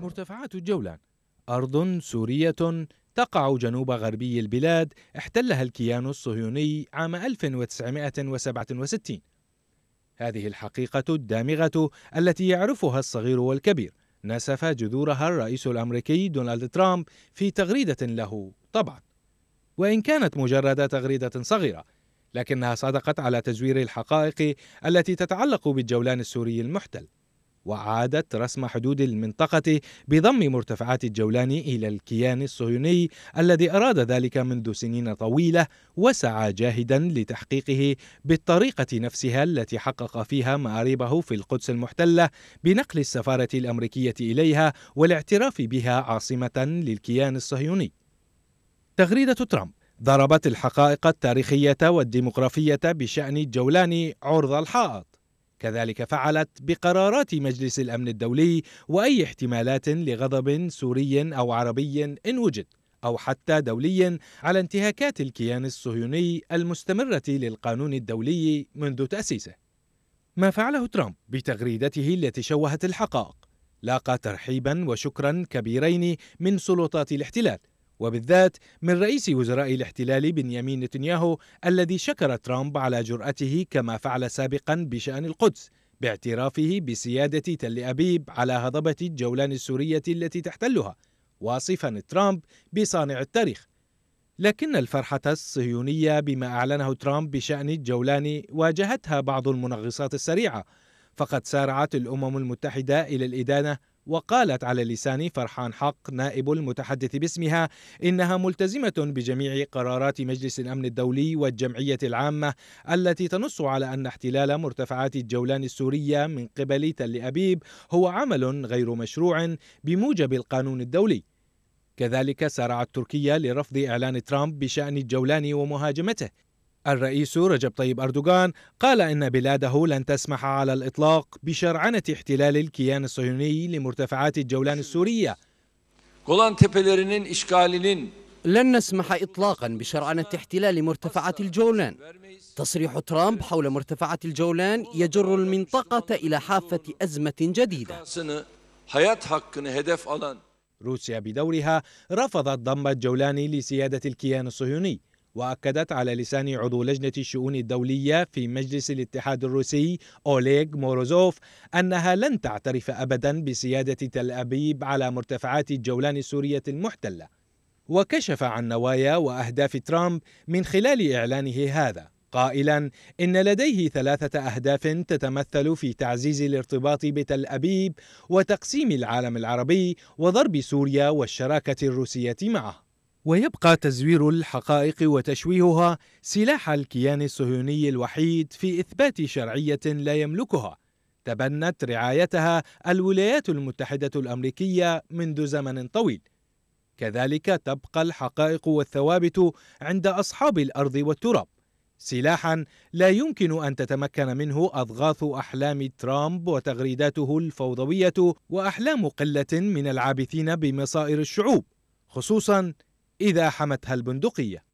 مرتفعات الجولان أرض سورية تقع جنوب غربي البلاد احتلها الكيان الصهيوني عام 1967 هذه الحقيقة الدامغة التي يعرفها الصغير والكبير نسف جذورها الرئيس الأمريكي دونالد ترامب في تغريدة له طبعا وإن كانت مجرد تغريدة صغيرة لكنها صدقت على تزوير الحقائق التي تتعلق بالجولان السوري المحتل وأعادت رسم حدود المنطقة بضم مرتفعات الجولان إلى الكيان الصهيوني الذي أراد ذلك منذ سنين طويلة وسعى جاهدا لتحقيقه بالطريقة نفسها التي حقق فيها مآربه في القدس المحتلة بنقل السفارة الأمريكية إليها والاعتراف بها عاصمة للكيان الصهيوني. تغريدة ترامب ضربت الحقائق التاريخية والديمغرافية بشأن الجولان عرض الحائط كذلك فعلت بقرارات مجلس الامن الدولي واي احتمالات لغضب سوري او عربي ان وجد او حتى دولي على انتهاكات الكيان الصهيوني المستمره للقانون الدولي منذ تاسيسه. ما فعله ترامب بتغريدته التي شوهت الحقائق لاقى ترحيبا وشكرا كبيرين من سلطات الاحتلال وبالذات من رئيس وزراء الاحتلال بنيامين نتنياهو الذي شكر ترامب على جرأته كما فعل سابقا بشأن القدس باعترافه بسيادة تل أبيب على هضبة الجولان السورية التي تحتلها واصفا ترامب بصانع التاريخ لكن الفرحة الصهيونية بما أعلنه ترامب بشأن الجولان واجهتها بعض المنغصات السريعة فقد سارعت الأمم المتحدة إلى الإدانة وقالت على لسان فرحان حق نائب المتحدث باسمها انها ملتزمه بجميع قرارات مجلس الامن الدولي والجمعيه العامه التي تنص على ان احتلال مرتفعات الجولان السوريه من قبل تل ابيب هو عمل غير مشروع بموجب القانون الدولي. كذلك سارعت تركيا لرفض اعلان ترامب بشان الجولان ومهاجمته الرئيس رجب طيب أردوغان قال إن بلاده لن تسمح على الإطلاق بشرعنة احتلال الكيان الصهيوني لمرتفعات الجولان السورية لن نسمح إطلاقا بشرعنة احتلال مرتفعات الجولان تصريح ترامب حول مرتفعات الجولان يجر المنطقة إلى حافة أزمة جديدة روسيا بدورها رفضت ضم الجولان لسيادة الكيان الصهيوني وأكدت على لسان عضو لجنة الشؤون الدولية في مجلس الاتحاد الروسي أوليغ موروزوف أنها لن تعترف أبدا بسيادة تل أبيب على مرتفعات الجولان السورية المحتلة وكشف عن نوايا وأهداف ترامب من خلال إعلانه هذا قائلا ان لديه ثلاثه اهداف تتمثل في تعزيز الارتباط بتل ابيب وتقسيم العالم العربي وضرب سوريا والشراكه الروسيه معه ويبقى تزوير الحقائق وتشويهها سلاح الكيان الصهيوني الوحيد في إثبات شرعية لا يملكها تبنت رعايتها الولايات المتحدة الأمريكية منذ زمن طويل كذلك تبقى الحقائق والثوابت عند أصحاب الأرض والتراب سلاحا لا يمكن ان تتمكن منه اضغاث احلام ترامب وتغريداته الفوضويه واحلام قله من العابثين بمصائر الشعوب خصوصا إذا حمتها البندقية